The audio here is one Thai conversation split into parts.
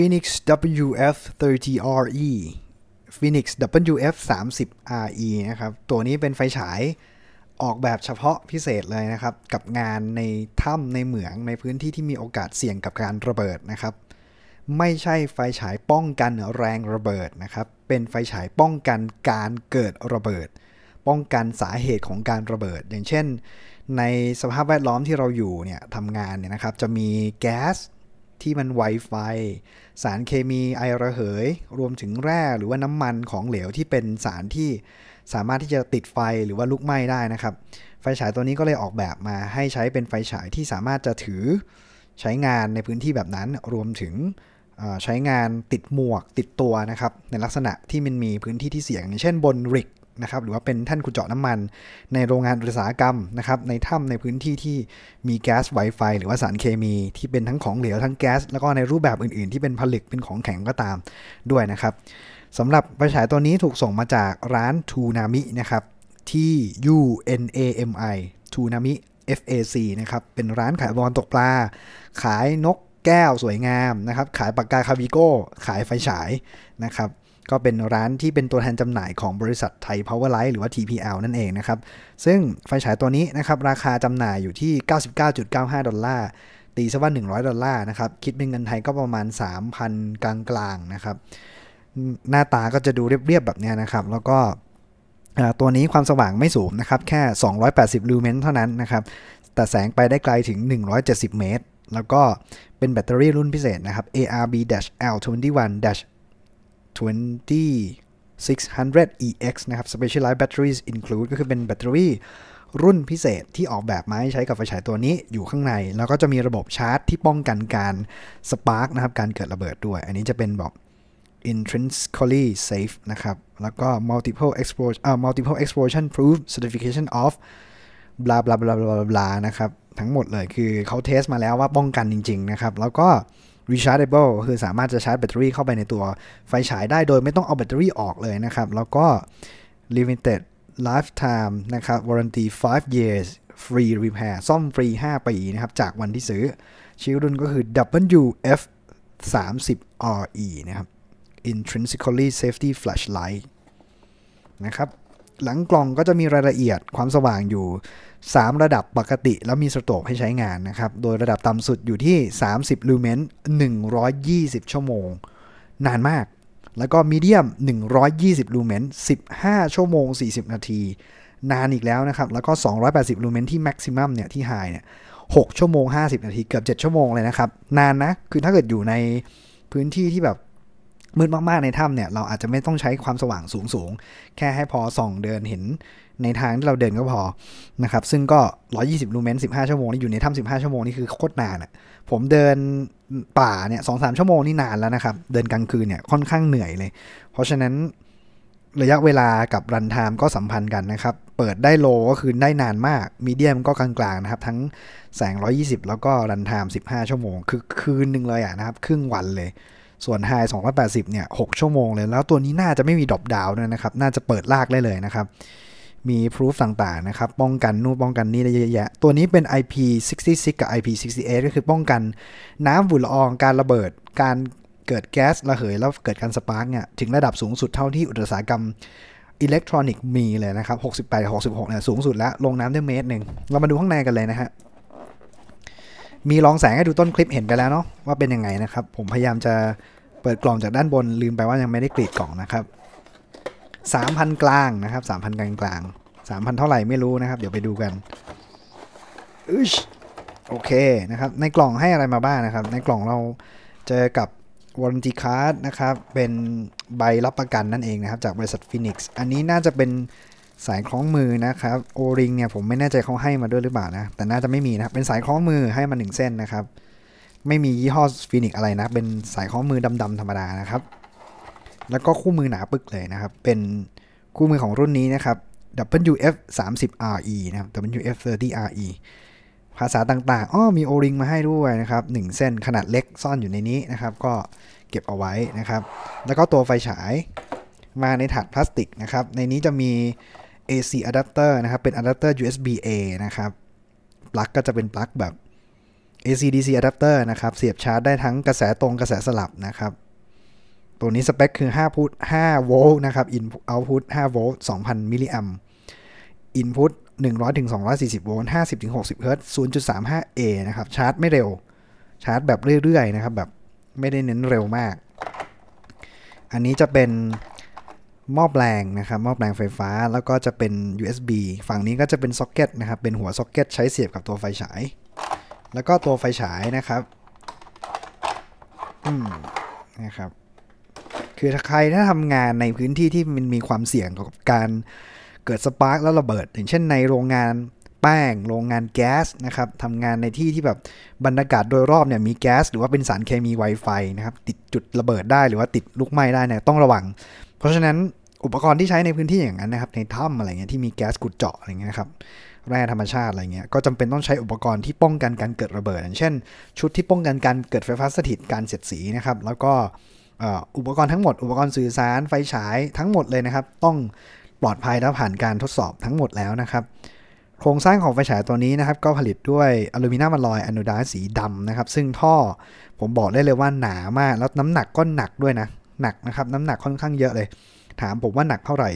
Phoenix WF30RE Phoenix WF30RE นะครับ ตัวนี้เป็นไฟฉายออกแบบเฉพาะพิเศษเลยนะครับ กับงานในถ้ำในเหมืองในพื้นที่ที่มีโอกาสเสี่ยงกับการระเบิดนะครับ ไม่ใช่ไฟฉายป้องกันแรงระเบิดนะครับ เป็นไฟฉายป้องกันการเกิดระเบิด ป้องกันสาเหตุของการระเบิด อย่างเช่นในสภาพแวดล้อมที่เราอยู่เนี่ยทำงานเนี่ยนะครับ จะมีแก๊สที่มันไวไฟสารเคมีไอระเหย รวมถึงแร่หรือว่าน้ำมันของเหลวที่เป็นสารที่สามารถที่จะติดไฟหรือว่าลุกไหม้ได้นะครับ ไฟฉายตัวนี้ก็เลยออกแบบมาให้ใช้เป็นไฟฉายที่สามารถจะถือใช้งานในพื้นที่แบบนั้นรวมถึงใช้งานติดหมวกติดตัวนะครับในลักษณะที่มันมีพื้นที่ที่เสี่ยงเช่นบนริกนะครับหรือว่าเป็นแท่นขุดเจาะน้ำมัน ในโรงงานอุตสาหกรรมนะครับในถ้าในพื้นที่ที่มีแก๊สไวไฟหรือว่าสารเคมี ที่เป็นทั้งของเหลวทั้งแก๊สแล้วก็ในรูปแบบอื่นๆ ที่เป็นผลึกเป็นของแข็งก็ตามด้วยนะครับสำหรับไฟฉายตัวนี้ถูกส่งมาจากร้านทูนามินะครับที่ UNAMI ทูนามิ FAC นะครับเป็นร้านขายบอลตกปลา ขายนกแก้วสวยงามนะครับขายปากกาคาบิโก้ ขายไฟฉายนะครับก็เป็นร้านที่เป็นตัวแทนจำหน่ายของบริษัทไทยวเวอร์ไลท์หรือว่า TPL นั่นเองนะครับ ซึ่งไฟฉายตัวนี้นะครับ ราคาจำหน่ายอยู่ที่ 99.95 ดอลลาร์ ตีซะว่า 100 ดอลลาร์นะครับ คิดเป็นเงินไทยก็ประมาณ 3,000 กลางๆนะครับ หน้าตาก็จะดูเรียบๆ แบบนี้นะครับ แล้วก็ตัวนี้ความสว่างไม่สูงนะครับ แค่ 280 ลูเมนเท่านั้นนะครับแต่แสงไปได้ไกลถึง 170 เมตร แล้วก็เป็นแบตเตอรี่รุ่นพิเศษนะครับ ARB-L21 2600 EX นะครับ Specialized Batteries Include ก็คือเป็นแบตเตอรี่ รุ่นพิเศษที่ออกแบบมาให้ใช้กับไฟฉายตัวนี้อยู่ข้างใน แล้วก็จะมีระบบชาร์จที่ป้องกันการสปาร์กนะครับการเกิดระเบิดด้วย อันนี้จะเป็นแบบ intrinsically safe นะครับ แล้วก็ multiple explosion multiple explosion proof certification of blah blah blah blah blah นะครับ ทั้งหมดเลยคือเขาเทสมาแล้วว่าป้องกันจริง ๆ นะครับ แล้วก็ rechargeable คือสามารถจะชาร์จแบตเตอรี่เข้าไปในตัวไฟฉายได้โดยไม่ต้องเอาแบตเตอรี่ออกเลยนะครับ แล้วก็ limited lifetime นะครับ warranty 5 years free repair ซ่อมฟรี 5ปีนะครับจากวันที่ซื้อชิ้นรุ่นก็คือ WF 3 0 RE นะครับ intrinsically safety flashlight นะครับ หลังกล่องก็จะมีรายละเอียดความสว่างอยู่3 ระดับปกติแล้วมีสโตรกให้ใช้งานนะครับ โดยระดับต่ำสุดอยู่ที่ 30 ลูเมน120 ชั่วโมง นานมาก แล้วก็มีเดียม 120 ลูเมน15 ชั่วโมง 40 นาที นานอีกแล้วนะครับ แล้วก็ 280 ลูเมนที่แม็กซิมัมเนี่ยที่ไฮเนี่ย6 ชั่วโมง 50 นาทีเกือบ 7 ชั่วโมงเลยนะครับ นานนะคือถ้าเกิดอยู่ในพื้นที่ที่แบบมืดมากๆ ในถ้ำเนี่ย เราอาจจะไม่ต้องใช้ความสว่างสูง ๆ แค่ให้พอส่องเดินเห็นในทางที่เราเดินก็พอนะครับ ซึ่งก็ 120 ลูเมน15 ชั่วโมงนี่อยู่ในถ้ำ15 ชั่วโมงนี่คือโคตรนานอะ่ะผมเดินป่าเนี่ยสองสามชั่วโมงนี่นานแล้วนะครับ เดินกลางคืนเนี่ยค่อนข้างเหนื่อยเลย เพราะฉะนั้นระยะเวลากับรันไทม์ก็สัมพันธ์กันนะครับ เปิดได้โลก็คือได้นานมาก มีเดียมก็กลางๆ นะครับทั้งแสง120 แล้วก็รันไทม์15 ชั่วโมง คือคืนหนึ่งเลยอ่ะนะครับ ครึ่งวันเลยส่วน High 280 เนี่ย 6 ชั่วโมงเลย แล้วตัวนี้น่าจะไม่มีดรอปดาวด้วยนะครับน่าจะเปิดลากได้เลยนะครับ มีพรูฟต่าง ๆ นะครับ ป้องกัน นู่นป้องกันนี่ได้เยอะแยะตัวนี้เป็น IP66 กับ IP68 ก็คือป้องกันน้ำฝุ่นละออง การระเบิดการเกิดแก๊สระเหย แล้วเกิดการสปาร์กเนี่ย ถึงระดับสูงสุดเท่าที่อุตสาหกรรมอิเล็กทรอนิกส์มีเลยนะครับ68 66เนี่ยสูงสุดแล้วลงน้ำได้เมตรหนึ่งเรามาดูข้างในกันเลยนะฮะมีลองแสงให้ดูต้นคลิปเห็นไปแล้วเนาะว่าเป็นยังไงนะครับผมพยายามจะเปิดกล่องจากด้านบนลืมไปว่ายังไม่ได้กรีดกล่องนะครับ 3,000 กลางนะครับ3,000 กลางกลาง3,000เท่าไหร่ไม่รู้นะครับเดี๋ยวไปดูกันอึชโอเคนะครับในกล่องให้อะไรมาบ้างนะครับ ในกล่องเราเจอกับวอร์ติคัสนะครับเป็นใบรับประกันนั่นเองนะครับจากบริษัทฟินิกส์อันนี้น่าจะเป็นสายคล้องมือนะครับโอริงเนี่ยผมไม่แน่ใจเขาให้มาด้วยหรือเปล่านะแต่น่าจะไม่มีนะเป็นสายคล้องมือให้มาหนึ่งเส้นนะครับไม่มียี่ห้อฟินิกอะไรนะเป็นสายคล้องมือดำๆธรรมดานะครับแล้วก็คู่มือหนาปึกเลยนะครับ เป็นคู่มือของรุ่นนี้นะครับ WF 3 0 RE นะครับ WF 30 RE ภาษาต่าง ๆ อ้อมีโอริงมาให้ด้วยนะครับ1เส้นขนาดเล็กซ่อนอยู่ในนี้นะครับ ก็เก็บเอาไว้นะครับ แล้วก็ตัวไฟฉายมาในถาดพลาสติกนะครับในนี้จะมี AC adapter นะครับ เป็น adapter USB A นะครับ ปลั๊กก็จะเป็นปลั๊กแบบ AC DC adapter นะครับ เสียบชาร์จได้ทั้งกระแสตรงกระแสสลับนะครับ ตัวนี้สเปคคือ5พุท5โวลต์นะครับ input output 5โวลต์2,000มิลลิแอมป์ input 100ถึง240โวลต์50ถึง60เฮิรตซ์ 0.35A นะครับ ชาร์จไม่เร็ว ชาร์จแบบเรื่อยๆ นะครับแบบไม่ได้เน้นเร็วมาก อันนี้จะเป็นหม้อแปลงนะครับหม้อแปลงไฟฟ้าแล้วก็จะเป็น USB ฝั่งนี้ก็จะเป็นซ็อกเก็ตนะครับเป็นหัวซ็อกเก็ตใช้เสียบกับตัวไฟฉาย แล้วก็ตัวไฟฉายนะครับอืมนะครับคือถ้าใครถ้าทำงานในพื้นที่ที่มันมีความเสี่ยงกับการเกิดสปาร์กแล้วระเบิดอย่างเช่นในโรงงานแป้ง โรงงานแก๊สนะครับทำงานในที่ที่แบบบรรยากาศโดยรอบเนี่ยมีแก๊สหรือว่าเป็นสารเคมี Wi-Fi นะครับ ติดจุดระเบิดได้หรือว่าติดลุกไหม้ได้เนี่ยต้องระวังเพราะฉะนั้นอุปกรณ์ที่ใช้ในพื้นที่อย่างนั้นนะครับ ในถ้ำอะไรเงี้ยที่มีแก๊สขุดเจาะอะไรเงี้ยครับแร่ธรรมชาติอะไรเงี้ยก็จำเป็นต้องใช้อุปกรณ์ที่ป้องกันการเกิดระเบิดอย่างเช่น ชุดที่ป้องกันการเกิดไฟฟ้าสถิตการเสียดสีนะครับ แล้วก็อุปกรณ์ทั้งหมดอุปกรณ์สื่อสารไฟฉายทั้งหมดเลยนะครับ ต้องปลอดภัยและผ่านการทดสอบทั้งหมดแล้วนะครับ โครงสร้างของไฟฉายตัวนี้นะครับ ก็ผลิตด้วยอลูมิเนียมอลอยอนูดาสีดำนะครับ ซึ่งท่อผมบอกได้เลยว่าหนามาก แล้วน้ำหนักก็หนักด้วยนะหนักนะครับน้ำหนักค่อนข้างเยอะเลย ถามผมว่าหนักเท่าไหร่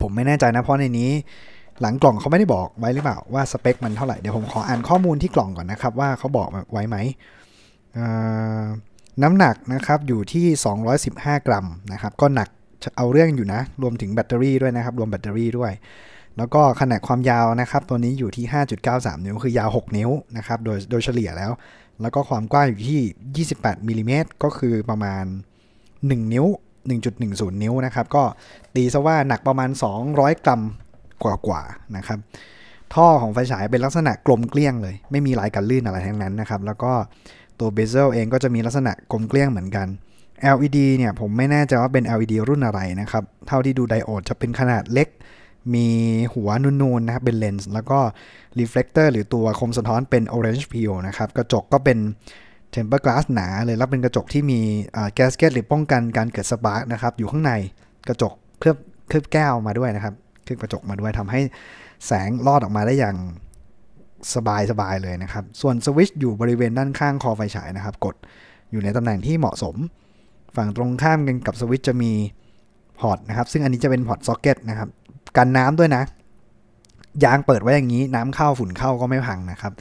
ผมไม่แน่ใจนะเพราะในนี้หลังกล่องเขาไม่ได้บอกไว้หรือเปล่าว่าสเปคมันเท่าไหร่เดี๋ยวผมขออ่านข้อมูลที่กล่องก่อนนะครับว่าเขาบอกไว้ไหมน้ำหนักนะครับอยู่ที่215กรัมนะครับก็หนักเอาเรื่องอยู่นะรวมถึงแบตเตอรี่ด้วยนะครับรวมแบตเตอรี่ด้วย แล้วก็ขนาดความยาวนะครับตัวนี้อยู่ที่5.93 นิ้ว คือยาว 6 นิ้วนะครับโดยโดยเฉลี่ยแล้ว แล้วก็ความกว้างอยู่ที่28มิลิเมตรก็คือประมาณ1นิ้ว 1.10 นิ้วนะครับ ก็ตีซะว่าหนักประมาณ 200กรัมกว่าๆนะครับ ท่อของไฟฉายเป็นลักษณะกลมเกลี้ยงเลย ไม่มีลายกันลื่นอะไรทั้งนั้นนะครับ แล้วก็ตัวเบเซลเองก็จะมีลักษณะกลมเกลี้ยงเหมือนกัน LED เนี่ยผมไม่แน่ใจว่าเป็น LED รุ่นอะไรนะครับ เท่าที่ดูไดโอดจะเป็นขนาดเล็ก มีหัวนูนๆนะครับเป็นเลนส์ แล้วก็รีเฟล็กเตอร์หรือตัวคมสะท้อนเป็น Orange p e e l นะครับ กระจกก็เป็นเทมเปอร์กลาสหนาเลยแล้วเป็นกระจกที่มีแก๊สเก็ตหรือป้องกันการเกิดสปาร์กนะครับ อยู่ข้างในกระจกเคลือบเคลือบแก้วมาด้วยนะครับเคลือบกระจกมาด้วยทำให้แสงลอดออกมาได้อย่างสบายสบายเลยนะครับ ส่วนสวิชอยู่บริเวณด้านข้างคอไฟฉายนะครับ กดอยู่ในตำแหน่งที่เหมาะสม ฝั่งตรงข้ามกันกับสวิชจะมีพอร์ตนะครับ ซึ่งอันนี้จะเป็นพอร์ตซ็อกเก็ตนะครับกันน้ำด้วยนะยางเปิดไว้อย่างนี้น้ำเข้าฝุ่นเข้าก็ไม่พังนะครับ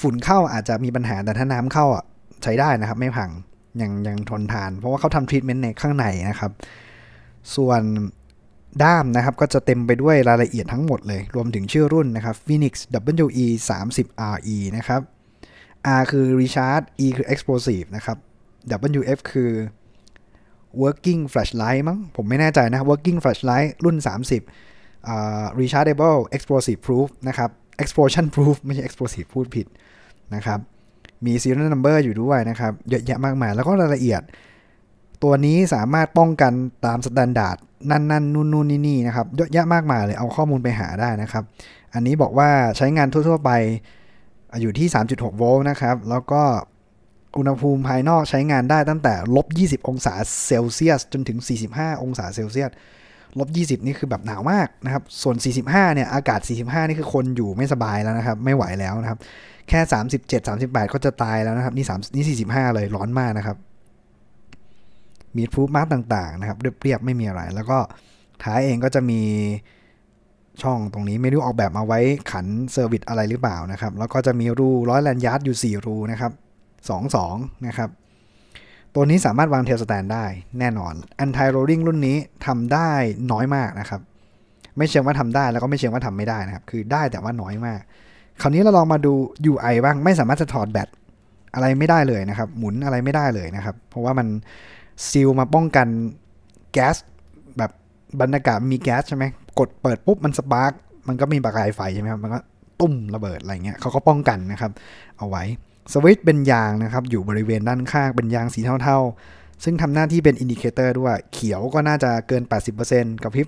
ฝุ่นเข้าอาจจะมีปัญหาแต่ถ้าน้ำเข้าอ่ะใช้ได้นะครับ ไม่พังยังยังทนทาน เพราะว่าเขาทำทรีทเมนต์ในข้างในนะครับ ส่วนด้ามนะครับ ก็จะเต็มไปด้วยรายละเอียดทั้งหมดเลย รวมถึงชื่อรุ่นนะครับ Phoenix WE 30 RE นะครับ R คือ Recharge E คือ Explosive นะครับ WF คือ working flashlight มั้งผมไม่แน่ใจนะ working flashlight รุ่น 30 uh, rechargeable explosive proof นะครับ explosion proof ไม่ใช่ explosive พูดผิดนะครับมี serial number อยู่ด้วยนะครับ เยอะแยะมากมายแล้วก็รายละเอียด ตัวนี้สามารถป้องกันตามสแตนดาร์ดนั่นนั่นนู่นนู่นนี่นี่นะครับเยอะแยะมากมายเลยเอาข้อมูลไปหาได้นะครับ อันนี้บอกว่าใช้งานทั่วๆไปอยู่ที่ 3.6 โวลต์นะครับ แล้วก็อุณหภูมิภายนอกใช้งานได้ตั้งแต่ลบ 20 องศาเซลเซียสจนถึง 45 องศาเซลเซียสลบยีนี่คือแบบหนาวมากนะครับ ส่วน 45 เนี่ย อากาศ 45 นี่คือคนอยู่ไม่สบายแล้วนะครับ ไม่ไหวแล้วนะครับ แค่ 37 38ก็จะตายแล้วนะครับนี่3นี่ 45 เลย ร้อนมากนะครับ มีฟูมาร์กต่างๆนะครับ เรียบๆ ไม่มีอะไร แล้วก็ท้ายเองก็จะมีช่องตรงนี้ไม่รู้ออกแบบมาไว้ขันเซอร์วิสอะไรหรือเปล่านะครับ แล้วก็จะมีรูร้อยแลนยาร์ดอยู่ 4 รูนะครับ 2 2 นะครับตัวนี้สามารถวางเทลสแตนได้แน่นอน อันายโรลิงรุ่นนี้ทำได้น้อยมากนะครับ ไม่เชิงว่าทำได้แล้วก็ไม่เชิงว่าทำไม่ได้นะครับ คือได้แต่ว่าน้อยมาก คราวนี้เราลองมาดู UI บ้าง ไม่สามารถจะถอดแบตอะไรไม่ได้เลยนะครับ หมุนอะไรไม่ได้เลยนะครับ เพราะว่ามันซีลมาป้องกันแก๊สแบบบรรยากาศมีแก๊สใช่ไหมกดเปิดปุ๊บมันสปาร์กมันก็มีประกายไฟใช่ไหมครับมันก็ตุ้มระเบิดอะไรเงี้ยเขาก็ป้องกันนะครับ เอาไว้สวิตช์เป็นยางนะครับ อยู่บริเวณด้านข้าง เป็นยางสีเทาๆ ซึ่งทำหน้าที่เป็นอินดิเคเตอร์ด้วยเขียวก็น่าจะเกิน 80%กับพริบ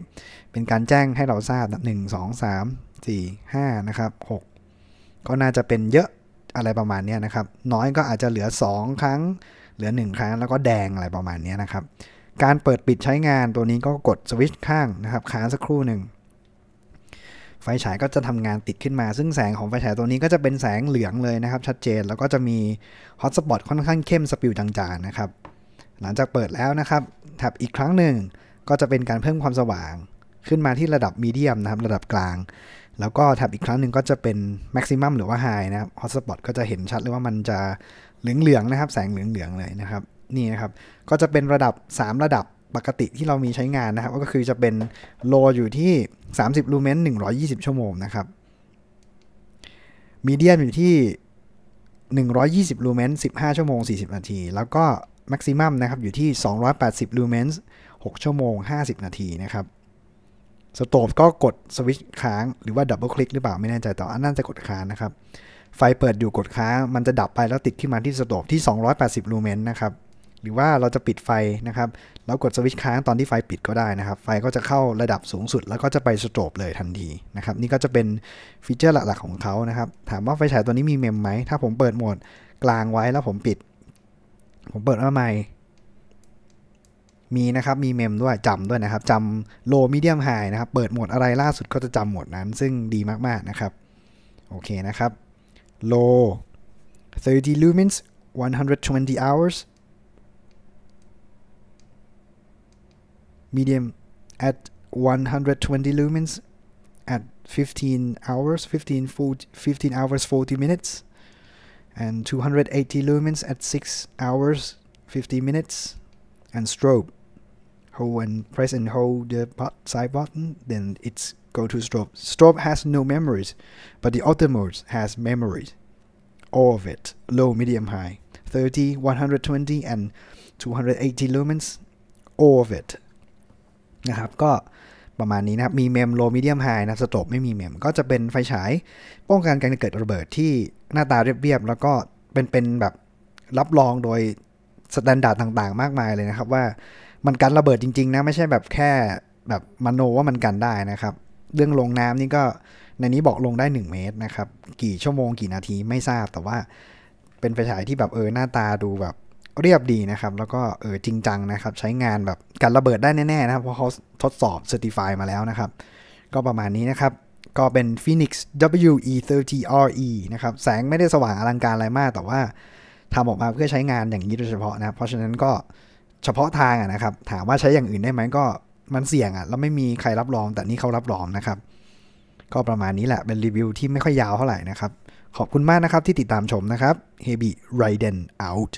เป็นการแจ้งให้เราทราบ 1 2 3 4 5นะครับ6ก็น่าจะเป็นเยอะอะไรประมาณนี้นะครับ น้อยก็อาจจะเหลือ 2 ครั้ง เหลือ 1 ครั้ง แล้วก็แดงอะไรประมาณนี้นะครับ การเปิดปิดใช้งานตัวนี้ก็กดสวิตช์ข้างนะครับค้างสักครู่หนึ่งไฟฉายก็จะทำงานติดขึ้นมาซึ่งแสงของไฟฉายตัวนี้ก็จะเป็นแสงเหลืองเลยนะครับ ชัดเจนแล้วก็จะมีฮอตสปอตค่อนข้างเข้มสปิลจางๆนะครับหลังจากเปิดแล้วนะครับแท็บอีกครั้งหนึ่งก็จะเป็นการเพิ่มความสว่างขึ้นมาที่ระดับมีเดียมนะครับระดับกลาง แล้วก็แท็บอีกครั้งหนึ่งก็จะเป็นแม็กซิมัมหรือว่าไฮนะครับฮอตสปอตก็จะเห็นชัดเลยว่ามันจะเหลืองๆนะครับแสงเหลืองๆเลยนะครับนี่นะครับก็จะเป็นระดับ 3 ระดับปกติที่เรามีใช้งานนะครับก็คือจะเป็นโลอยู่ที่ 30ลูเมน120 ชั่วโมงนะครับมีเดียมอยู่ที่ 120ลูเมน15 ชั่วโมง 40 นาที แล้วก็แม็กซิมัมนะครับอยู่ที่ 280ลูเมน6ชั่วโมง 50 นาทีนะครับสโตปก็กดสวิตช์ค้าง หรือว่าดับเบิลคลิกหรือเปล่าไม่แน่ใจแต่อันนั้นจะกดค้างนะครับ ไฟเปิดอยู่กดค้าง มันจะดับไปแล้วติดขึ้นมาที่สโตปที่ 280ลูเมนนะครับหรือว่าเราจะปิดไฟนะครับ แล้วกดสวิตช์ค้างตอนที่ไฟปิดก็ได้นะครับ ไฟก็จะเข้าระดับสูงสุด แล้วก็จะไปสโตบเลยทันทีนะครับ นี่ก็จะเป็นฟีเจอร์หลักๆของเขานะครับ ถามว่าไฟฉายตัวนี้มีเมมไหมถ้าผมเปิดโหมดกลางไว้แล้วผมปิด ผมเปิดมาใหม่มีนะครับมีเมมด้วยจำด้วยนะครับจำโลมีเดียมไฮนะครับ เปิดโหมดอะไรล่าสุดก็จะจำโหมดนั้น ซึ่งดีมากๆนะครับโอเคนะครับโล30 lumens 120 hours medium at 120 lumens at 15 hours 15 40, 15 hours 40 minutes and 280 lumens at 6 hours 50 minutes and strobe hold and press and hold the side button then it's go to strobe strobe has no memories but the other modes has memories all of it low medium high 30 120 and 280 lumens all of it นะครับก็ประมาณนี้นะครับ มีเมมโลมีเดียมไฮนะสโตบไม่มีเมมก็จะเป็นไฟฉาย ป้องกันการเกิดระเบิดที่หน้าตาเรียบๆ แล้วก็เป็นเป็นแบบรับรองโดยสแตนดาร์ดต่างๆ มากมายเลยนะครับ ว่ามันกันระเบิดจริง ๆนะไม่ใช่แบบแค่แบบมโนว่ามันกันได้นะครับ เรื่องลงน้ำนี่ก็ในนี้บอกลงได้ 1 เมตรนะครับ กี่ชั่วโมง กี่นาทีไม่ทราบ แต่ว่าเป็นไฟฉายที่แบบเออหน้าตาดูแบบเรียบดีนะครับ แล้วก็เออจริงจังนะครับ ใช้งานแบบการระเบิดได้แน่ๆนะครับ เพราะเขาทดสอบเซอร์ติฟายมาแล้วนะครับ ก็ประมาณนี้นะครับ ก็เป็น Phoenix WE30RE นะครับ แสงไม่ได้สว่างอลังการอะไรมาก แต่ว่าทำออกมาเพื่อใช้งานอย่างนี้โดยเฉพาะนะเพราะฉะนั้นก็เฉพาะทางนะครับ ถามว่าใช้อย่างอื่นได้ไหม ก็มันเสี่ยงอะ่ะ แล้วไม่มีใครรับรอง แต่นี่เขารับรองนะครับ ก็ประมาณนี้แหละ เป็นรีวิวที่ไม่ค่อยยาวเท่าไหร่นะครับ ขอบคุณมากนะครับที่ติดตามชมนะครับ Hebi Raiden out